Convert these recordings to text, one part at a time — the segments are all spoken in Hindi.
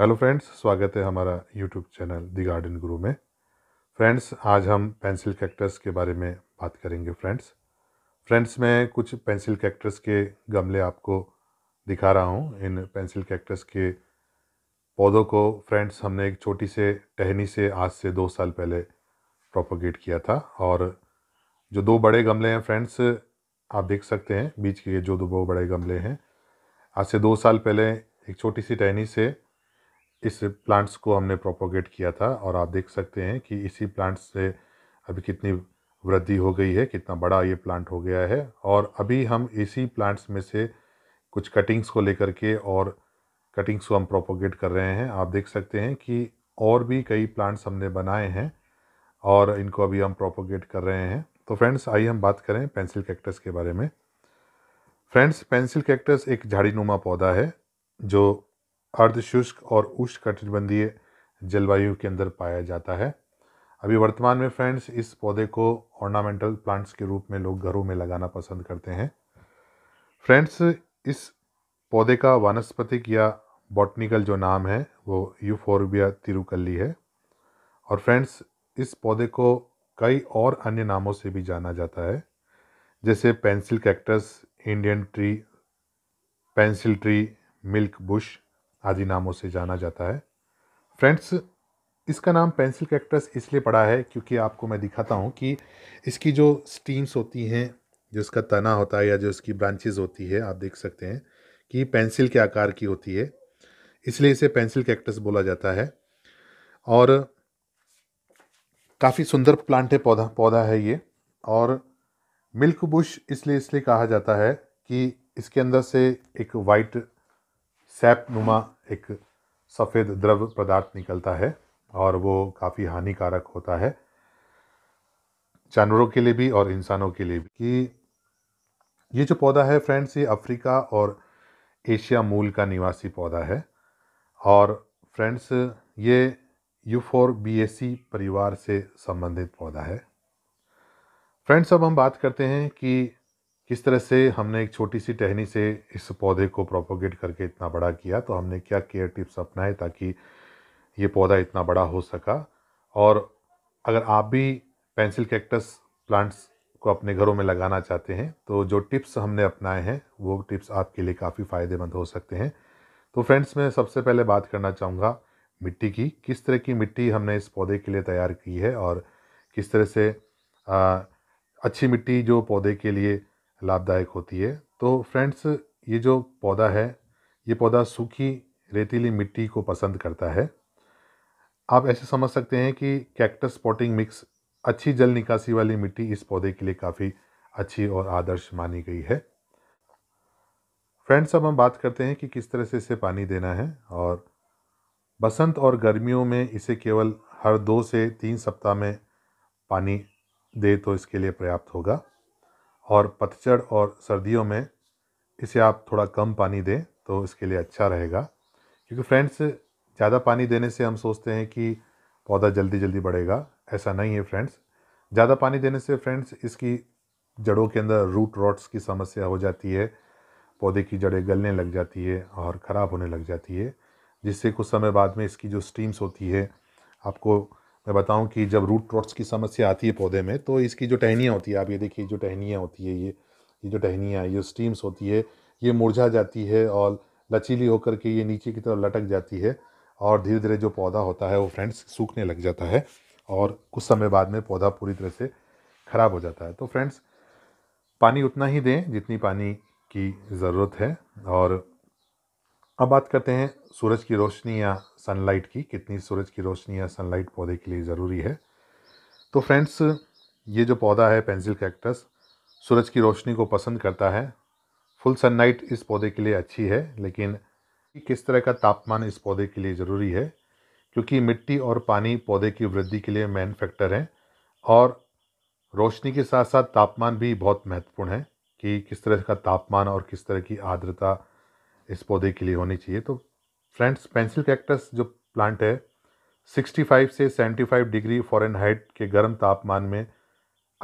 हेलो फ्रेंड्स स्वागत है हमारा यूट्यूब चैनल दी गार्डन गुरु में फ्रेंड्स आज हम पेंसिल कैक्टस के बारे में बात करेंगे फ्रेंड्स फ्रेंड्स मैं कुछ पेंसिल कैक्टस के गमले आपको दिखा रहा हूँ इन पेंसिल कैक्टस के पौधों को फ्रेंड्स हमने एक छोटी से टहनी से आज से दो साल पहले प्रोपोगेट किया था और जो दो बड़े गमले हैं फ्रेंड्स आप देख सकते हैं बीच के जो दो बड़े गमले हैं आज से दो साल पहले एक छोटी सी टहनी से इस प्लांट्स को हमने प्रोपोगेट किया था और आप देख सकते हैं कि इसी प्लांट्स से अभी कितनी वृद्धि हो गई है कितना बड़ा ये प्लांट हो गया है और अभी हम इसी प्लांट्स में से कुछ कटिंग्स को लेकर के और कटिंग्स को हम प्रोपोगेट कर रहे हैं आप देख सकते हैं कि और भी कई प्लांट्स हमने बनाए हैं और इनको अभी हम प्रोपोगेट कर रहे हैं तो फ्रेंड्स आइए हम बात करें पेंसिल कैक्टस के बारे में फ्रेंड्स पेंसिल कैक्टस एक झाड़ीनुमा पौधा है जो अर्धशुष्क और उष्ण कटिबंधीय जलवायु के अंदर पाया जाता है अभी वर्तमान में फ्रेंड्स इस पौधे को ऑर्नामेंटल प्लांट्स के रूप में लोग घरों में लगाना पसंद करते हैं फ्रेंड्स इस पौधे का वानस्पतिक या बॉटनिकल जो नाम है वो यूफोरबिया तिरुकली है और फ्रेंड्स इस पौधे को कई और अन्य नामों से भी जाना जाता है जैसे pencil cactus Indian tree pencil tree milk bush आदि नामों से जाना जाता है फ्रेंड्स इसका नाम पेंसिल कैक्टस इसलिए पड़ा है क्योंकि आपको मैं दिखाता हूँ कि इसकी जो स्टीम्स होती हैं जो इसका तना होता है या जो इसकी ब्रांचेज होती है आप देख सकते हैं कि पेंसिल के आकार की होती है इसलिए इसे पेंसिल कैक्टस बोला जाता है और काफ़ी सुंदर प्लांट है पौधा पौधा है ये और मिल्क बुश इसलिए इसलिए कहा जाता है कि इसके अंदर से एक वाइट सैप नुमा एक सफ़ेद द्रव पदार्थ निकलता है और वो काफ़ी हानिकारक होता है जानवरों के लिए भी और इंसानों के लिए भी कि ये जो पौधा है फ्रेंड्स ये अफ्रीका और एशिया मूल का निवासी पौधा है और फ्रेंड्स ये यूफोर बी परिवार से संबंधित पौधा है फ्रेंड्स अब हम बात करते हैं कि किस तरह से हमने एक छोटी सी टहनी से इस पौधे को प्रोपोगेट करके इतना बड़ा किया तो हमने क्या केयर टिप्स अपनाए ताकि ये पौधा इतना बड़ा हो सका और अगर आप भी पेंसिल कैक्टस प्लांट्स को अपने घरों में लगाना चाहते हैं तो जो टिप्स हमने अपनाए हैं वो टिप्स आपके लिए काफ़ी फ़ायदेमंद हो सकते हैं तो फ्रेंड्स मैं सबसे पहले बात करना चाहूँगा मिट्टी की किस तरह की मिट्टी हमने इस पौधे के लिए तैयार की है और किस तरह से आ, अच्छी मिट्टी जो पौधे के लिए लाभदायक होती है तो फ्रेंड्स ये जो पौधा है ये पौधा सूखी रेतीली मिट्टी को पसंद करता है आप ऐसे समझ सकते हैं कि कैक्टस पॉटिंग मिक्स अच्छी जल निकासी वाली मिट्टी इस पौधे के लिए काफ़ी अच्छी और आदर्श मानी गई है फ्रेंड्स अब हम बात करते हैं कि किस तरह से इसे पानी देना है और बसंत और गर्मियों में इसे केवल हर दो से तीन सप्ताह में पानी दे तो इसके लिए पर्याप्त होगा और पतझड़ और सर्दियों में इसे आप थोड़ा कम पानी दें तो इसके लिए अच्छा रहेगा क्योंकि फ्रेंड्स ज़्यादा पानी देने से हम सोचते हैं कि पौधा जल्दी जल्दी बढ़ेगा ऐसा नहीं है फ्रेंड्स ज़्यादा पानी देने से फ्रेंड्स इसकी जड़ों के अंदर रूट रॉट्स की समस्या हो जाती है पौधे की जड़ें गलने लग जाती है और ख़राब होने लग जाती है जिससे कुछ समय बाद में इसकी जो स्टीम्स होती है आपको मैं बताऊं कि जब रूट रॉट्स की समस्या आती है पौधे में तो इसकी जो टहनियाँ होती है आप ये देखिए जो टहनियाँ होती है ये ये जो टहनियाँ ये स्टीम्स होती है ये मुरझा जाती है और लचीली होकर के ये नीचे की तरफ लटक जाती है और धीरे धीरे जो पौधा होता है वो फ्रेंड्स सूखने लग जाता है और कुछ समय बाद में पौधा पूरी तरह से ख़राब हो जाता है तो फ्रेंड्स पानी उतना ही दें जितनी पानी की ज़रूरत है और अब बात करते हैं सूरज की रोशनी या सनलाइट की कितनी सूरज की रोशनी या सनलाइट पौधे के लिए ज़रूरी है तो फ्रेंड्स ये जो पौधा है पेंसिल कैक्टस सूरज की रोशनी को पसंद करता है फुल सनलाइट इस पौधे के लिए अच्छी है लेकिन किस तरह का तापमान इस पौधे के लिए ज़रूरी है क्योंकि मिट्टी और पानी पौधे की वृद्धि के लिए मेन फैक्टर हैं और रोशनी के साथ साथ तापमान भी बहुत महत्वपूर्ण है कि किस तरह का तापमान और किस तरह की आर्द्रता इस पौधे के लिए होनी चाहिए तो फ्रेंड्स पेंसिल कैक्टस जो प्लांट है 65 से 75 डिग्री फॉरन हाइट के गर्म तापमान में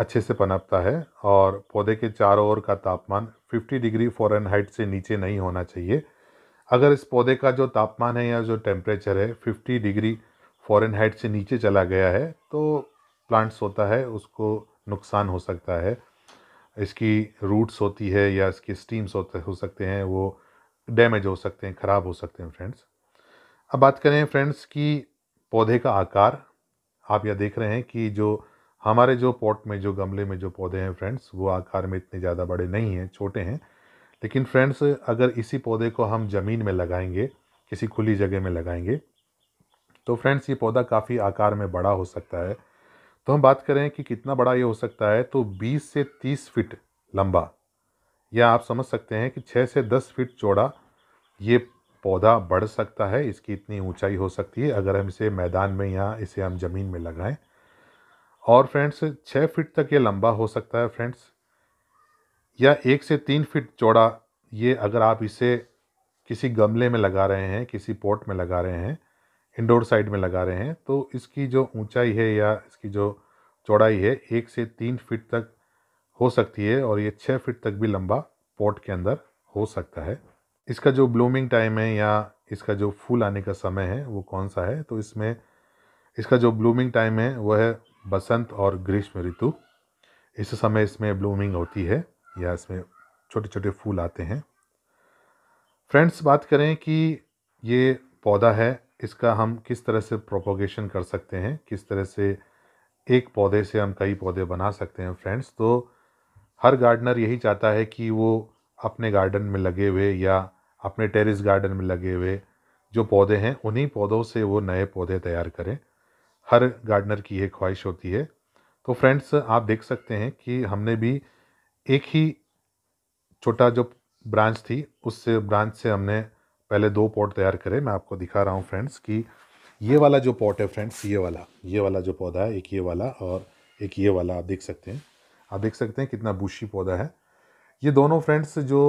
अच्छे से पनपता है और पौधे के चारों ओर का तापमान 50 डिग्री फॉरन हाइट से नीचे नहीं होना चाहिए अगर इस पौधे का जो तापमान है या जो टेम्परेचर है 50 डिग्री फॉरन हाइट से नीचे चला गया है तो प्लांट्स होता है उसको नुकसान हो सकता है इसकी रूट्स होती है या इसकी स्टीम्स होते हो सकते हैं वो डैमेज हो सकते हैं ख़राब हो सकते हैं फ्रेंड्स अब बात करें फ्रेंड्स कि पौधे का आकार आप यह देख रहे हैं कि जो हमारे जो पॉट में जो गमले में जो पौधे हैं फ्रेंड्स वो आकार में इतने ज़्यादा बड़े नहीं हैं छोटे हैं लेकिन फ्रेंड्स अगर इसी पौधे को हम ज़मीन में लगाएंगे किसी खुली जगह में लगाएंगे तो फ्रेंड्स ये पौधा काफ़ी आकार में बड़ा हो सकता है तो हम बात करें कि कितना बड़ा ये हो सकता है तो 20 से 30 फीट लंबा या आप समझ सकते हैं कि छः से दस फीट चौड़ा ये पौधा बढ़ सकता है इसकी इतनी ऊंचाई हो सकती है अगर हम इसे मैदान में या इसे हम ज़मीन में लगाएं और फ्रेंड्स छः फीट तक ये लंबा हो सकता है फ्रेंड्स या एक से तीन फीट चौड़ा ये अगर आप इसे किसी गमले में लगा रहे हैं किसी पॉट में लगा रहे हैं इंडोर साइड में लगा रहे हैं तो इसकी जो ऊंचाई है या इसकी जो चौड़ाई है एक से तीन फीट तक हो सकती है और ये छः फिट तक भी लंबा पॉट के अंदर हो सकता है इसका जो ब्लूमिंग टाइम है या इसका जो फूल आने का समय है वो कौन सा है तो इसमें इसका जो ब्लूमिंग टाइम है वह है बसंत और ग्रीष्म ऋतु इस समय इसमें ब्लूमिंग होती है या इसमें छोटे छोटे फूल आते हैं फ्रेंड्स बात करें कि ये पौधा है इसका हम किस तरह से प्रोपोगेशन कर सकते हैं किस तरह से एक पौधे से हम कई पौधे बना सकते हैं फ्रेंड्स तो हर गार्डनर यही चाहता है कि वो अपने गार्डन में लगे हुए या अपने टेरेस गार्डन में लगे हुए जो पौधे हैं उन्हीं पौधों से वो नए पौधे तैयार करें हर गार्डनर की ये ख्वाहिश होती है तो फ्रेंड्स आप देख सकते हैं कि हमने भी एक ही छोटा जो ब्रांच थी उससे ब्रांच से हमने पहले दो पॉट तैयार करे मैं आपको दिखा रहा हूँ फ्रेंड्स कि ये वाला जो पॉट है फ्रेंड्स ये वाला ये वाला जो पौधा है एक ये वाला और एक ये वाला आप देख सकते हैं आप देख सकते हैं कितना बुशी पौधा है ये दोनों फ्रेंड्स जो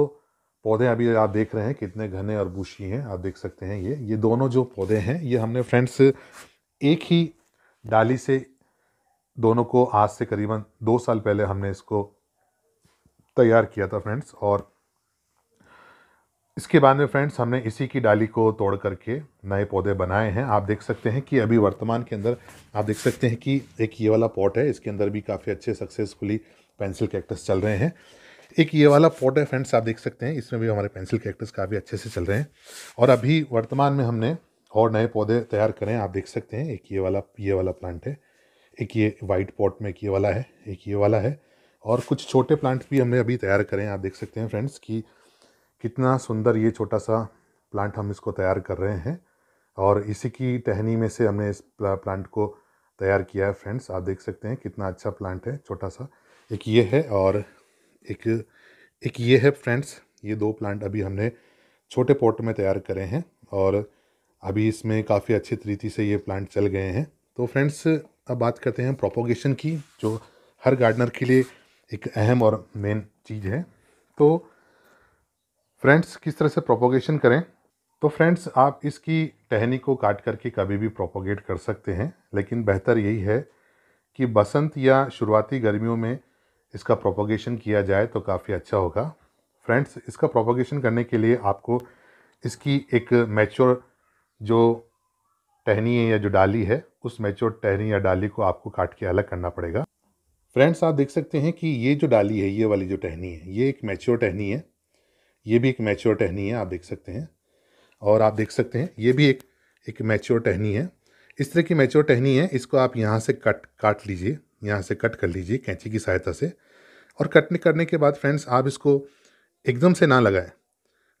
पौधे अभी आप देख रहे हैं कितने घने और बुशी हैं आप देख सकते हैं ये ये दोनों जो पौधे हैं ये हमने फ्रेंड्स एक ही डाली से दोनों को आज से करीबन दो साल पहले हमने इसको तैयार किया था फ्रेंड्स और इसके बाद में फ्रेंड्स हमने इसी की डाली को तोड़ करके नए पौधे बनाए हैं आप देख सकते हैं कि अभी वर्तमान के अंदर आप देख सकते हैं कि एक ये वाला पॉट है इसके अंदर भी काफ़ी अच्छे सक्सेसफुली पेंसिल कैक्टस चल रहे हैं एक ये वाला पॉट है फ्रेंड्स आप देख सकते हैं इसमें भी हमारे पेंसिल कैक्टस काफ़ी अच्छे से चल रहे हैं और अभी वर्तमान में हमने और नए पौधे तैयार करें आप देख सकते हैं एक ये वाला ये वाला प्लांट है एक ये वाइट पॉट में एक ये वाला है एक ये वाला है और कुछ छोटे प्लांट भी हमने अभी तैयार करें आप देख सकते हैं फ्रेंड्स कि कितना सुंदर ये छोटा सा प्लांट हम इसको तैयार कर रहे हैं और इसी की टहनी में से हमने इस प्लांट को तैयार किया है फ्रेंड्स आप देख सकते हैं कितना अच्छा प्लांट है छोटा सा एक ये है और एक एक ये है फ्रेंड्स ये दो प्लांट अभी हमने छोटे पॉट में तैयार करे हैं और अभी इसमें काफ़ी अच्छी तरीके से ये प्लांट चल गए हैं तो फ्रेंड्स अब बात करते हैं प्रोपोगेशन की जो हर गार्डनर के लिए एक अहम और मेन चीज़ है तो फ्रेंड्स किस तरह से प्रोपोगेशन करें तो फ्रेंड्स आप इसकी टहनी को काट करके कभी भी प्रोपोगेट कर सकते हैं लेकिन बेहतर यही है कि बसंत या शुरुआती गर्मियों में इसका प्रोपोगेशन किया जाए तो काफ़ी अच्छा होगा फ्रेंड्स इसका प्रोपोगेशन करने के लिए आपको इसकी एक मैच्योर जो टहनी है या जो डाली है उस मैच्योर टहनी या डाली को आपको काट के अलग करना पड़ेगा फ्रेंड्स आप देख सकते हैं कि ये जो डाली है ये वाली जो टहनी है ये एक मैच्योर टहनी है ये भी एक मैच्योर टहनी है आप देख सकते हैं और आप देख सकते हैं ये भी एक एक मैच्योर टहनी है इस तरह की मैच्योर टहनी है इसको आप यहाँ से कट काट लीजिए यहाँ से कट कर लीजिए कैंची की सहायता से और कट करने के बाद फ्रेंड्स आप इसको एकदम से ना लगाएं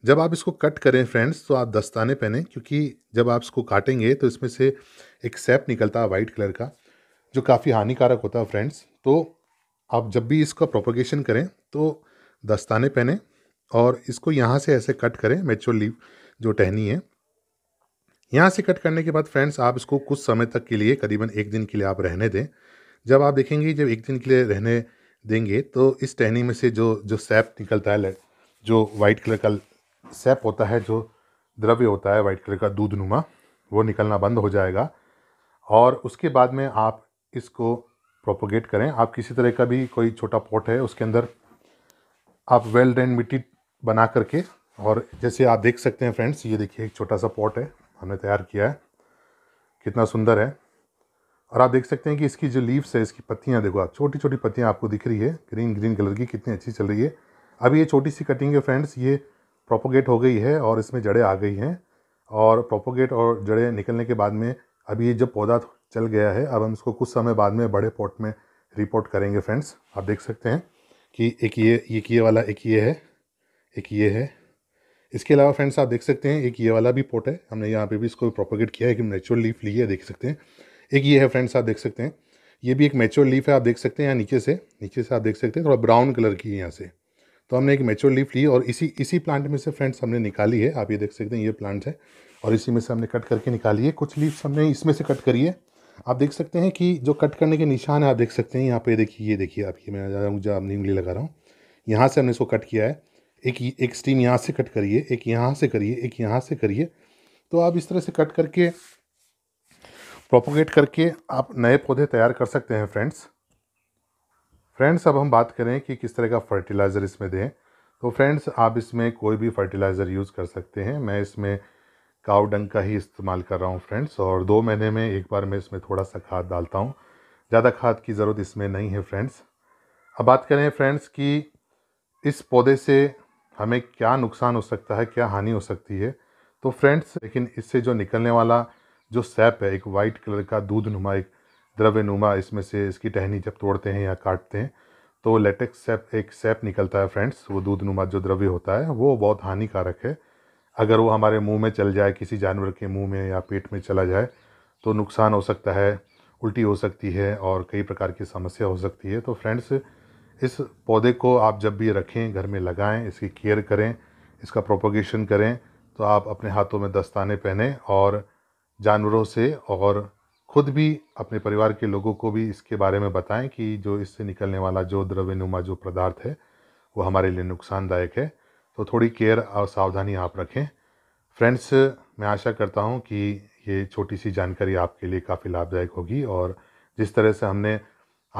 जब आप इसको कट करें फ्रेंड्स तो आप दस्ताने पहने क्योंकि जब आप इसको काटेंगे तो इसमें से एक सेप निकलता है वाइट कलर का जो काफ़ी हानिकारक होता है फ्रेंड्स तो आप जब भी इसका प्रोपोगेशन करें तो दस्ताने पहने और इसको यहाँ से ऐसे कट करें मेच्योर लीव जो टहनी है यहाँ से कट करने के बाद फ्रेंड्स आप इसको कुछ समय तक के लिए करीबन एक दिन के लिए आप रहने दें जब आप देखेंगे जब एक दिन के लिए रहने देंगे तो इस टहनी में से जो जो सैप निकलता है जो वाइट कलर का सैप होता है जो द्रव्य होता है वाइट कलर का दूध नुमा वो निकलना बंद हो जाएगा और उसके बाद में आप इसको प्रोपोगेट करें आप किसी तरह का भी कोई छोटा पॉट है उसके अंदर आप वेल ड्रेन मिट्टी बना करके और जैसे आप देख सकते हैं फ्रेंड्स ये देखिए एक छोटा सा पॉट है हमने तैयार किया है कितना सुंदर है और आप देख सकते हैं कि इसकी जो लीव्स है इसकी पत्तियाँ देखो आप छोटी छोटी पत्तियाँ आपको दिख रही है ग्रीन ग्रीन कलर की कितनी अच्छी चल रही है अभी ये छोटी सी कटिंग है फ्रेंड्स ये प्रोपोगेट हो गई है और इसमें जड़ें आ गई हैं और प्रोपोगेट और जड़ें निकलने के बाद में अभी ये जब पौधा चल गया है अब हम इसको कुछ समय बाद में बड़े पॉट में रिपोर्ट करेंगे फ्रेंड्स आप देख सकते हैं कि एक ये एक ये वाला एक ये है एक ये है इसके अलावा फ्रेंड्स आप देख सकते हैं एक ये वाला भी पोट है हमने यहाँ पे भी इसको प्रोपोगेट किया है एक नेचुरल लीफ ली है देख सकते हैं एक ये है फ्रेंड्स आप देख सकते हैं ये भी एक मेच्योर लीफ है आप देख सकते हैं यहाँ नीचे से नीचे से आप देख सकते हैं थोड़ा ब्राउन कलर की है यहाँ से तो हमने एक मेच्योर लीफ ली और इसी इसी प्लांट में से फ्रेंड्स हमने निकाली है आप ये देख सकते हैं ये प्लांट है और इसी में से हमने कट करके निकाली है कुछ लीव्स हमने इसमें से कट करी है आप देख सकते हैं कि जो कट करने के निशान है आप देख सकते हैं यहाँ पे देखिए ये देखिए आप ये मैं जा रहा हूँ जहाँ अपनी उंगली लगा रहा हूँ यहाँ से हमने इसको कट किया है एक एक स्टीम यहाँ से कट करिए एक यहाँ से करिए एक यहाँ से करिए तो आप इस तरह से कट करके प्रोपोगेट करके आप नए पौधे तैयार कर सकते हैं फ्रेंड्स फ्रेंड्स अब हम बात करें कि किस तरह का फर्टिलाइज़र इसमें दें तो फ्रेंड्स आप इसमें कोई भी फर्टिलाइज़र यूज़ कर सकते हैं मैं इसमें काव डंग का ही इस्तेमाल कर रहा हूँ फ्रेंड्स और दो महीने में एक बार मैं इसमें थोड़ा सा खाद डालता हूँ ज़्यादा खाद की ज़रूरत इसमें नहीं है फ्रेंड्स अब बात करें फ्रेंड्स कि इस पौधे से हमें क्या नुकसान हो सकता है क्या हानि हो सकती है तो फ्रेंड्स लेकिन इससे जो निकलने वाला जो सैप है एक वाइट कलर का दूध नुमा एक द्रव्य नुमा इसमें से इसकी टहनी जब तोड़ते हैं या काटते हैं तो लेटेक्स सैप एक सैप निकलता है फ्रेंड्स वो दूध नुमा जो द्रव्य होता है वो बहुत हानिकारक है अगर वो हमारे मुंह में चल जाए किसी जानवर के मुंह में या पेट में चला जाए तो नुकसान हो सकता है उल्टी हो सकती है और कई प्रकार की समस्या हो सकती है तो फ्रेंड्स इस पौधे को आप जब भी रखें घर में लगाएं इसकी केयर करें इसका प्रोपोगेशन करें तो आप अपने हाथों में दस्ताने पहने और जानवरों से और खुद भी अपने परिवार के लोगों को भी इसके बारे में बताएं कि जो इससे निकलने वाला जो द्रव्य नुमा जो पदार्थ है वो हमारे लिए नुकसानदायक है तो थोड़ी केयर और सावधानी आप रखें फ्रेंड्स मैं आशा करता हूँ कि ये छोटी सी जानकारी आपके लिए काफ़ी लाभदायक होगी और जिस तरह से हमने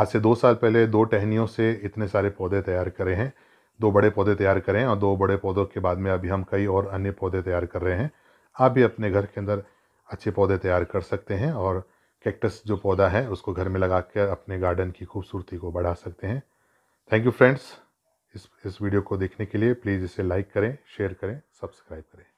आज से दो साल पहले दो टहनियों से इतने सारे पौधे तैयार करे हैं दो बड़े पौधे तैयार करें और दो बड़े पौधों के बाद में अभी हम कई और अन्य पौधे तैयार कर रहे हैं आप भी अपने घर के अंदर अच्छे पौधे तैयार कर सकते हैं और कैक्टस जो पौधा है उसको घर में लगा कर अपने गार्डन की खूबसूरती को बढ़ा सकते हैं थैंक यू फ्रेंड्स इस इस वीडियो को देखने के लिए प्लीज़ इसे लाइक करें शेयर करें सब्सक्राइब करें